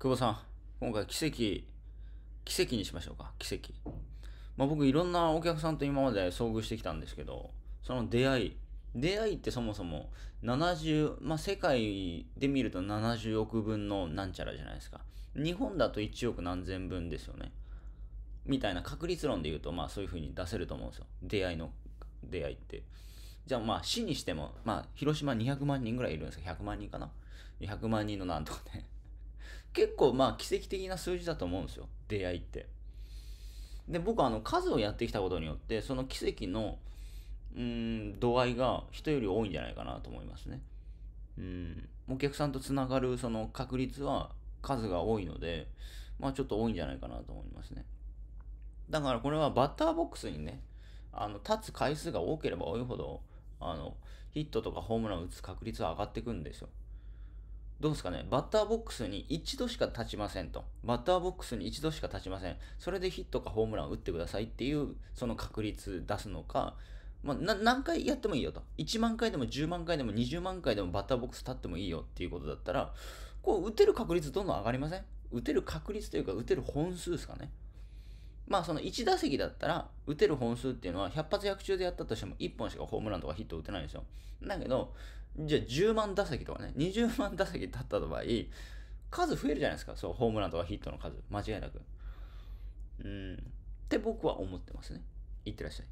久保さん、今回奇跡、奇跡にしましょうか、奇跡。まあ、僕、いろんなお客さんと今まで遭遇してきたんですけど、その出会い、出会いってそもそも70、まあ、世界で見ると70億分のなんちゃらじゃないですか。日本だと1億何千分ですよね。みたいな確率論で言うと、まあそういうふうに出せると思うんですよ。出会いの、出会いって。じゃあまあ死にしても、まあ広島200万人ぐらいいるんですか ?100 万人かな ?100 万人のなんとかね結構まあ奇跡的な数字だと思うんですよ出会いってで僕はあの数をやってきたことによってその奇跡のうん度合いが人より多いんじゃないかなと思いますねうんお客さんとつながるその確率は数が多いのでまあちょっと多いんじゃないかなと思いますねだからこれはバッターボックスにねあの立つ回数が多ければ多いほどあのヒットとかホームランを打つ確率は上がってくんですよどうですかね、バッターボックスに一度しか立ちませんと。バッターボックスに一度しか立ちません。それでヒットかホームラン打ってくださいっていう、その確率出すのか、まあ、何回やってもいいよと。1万回でも10万回でも20万回でもバッターボックス立ってもいいよっていうことだったら、こう、打てる確率どんどん上がりません打てる確率というか、打てる本数ですかね。まあ、その1打席だったら、打てる本数っていうのは、100発100中でやったとしても1本しかホームランとかヒット打てないんですよ。だけど、じゃあ10万打席とかね、20万打席立った場合、数増えるじゃないですか、そう、ホームランとかヒットの数、間違いなく。うん、って僕は思ってますね。いってらっしゃい。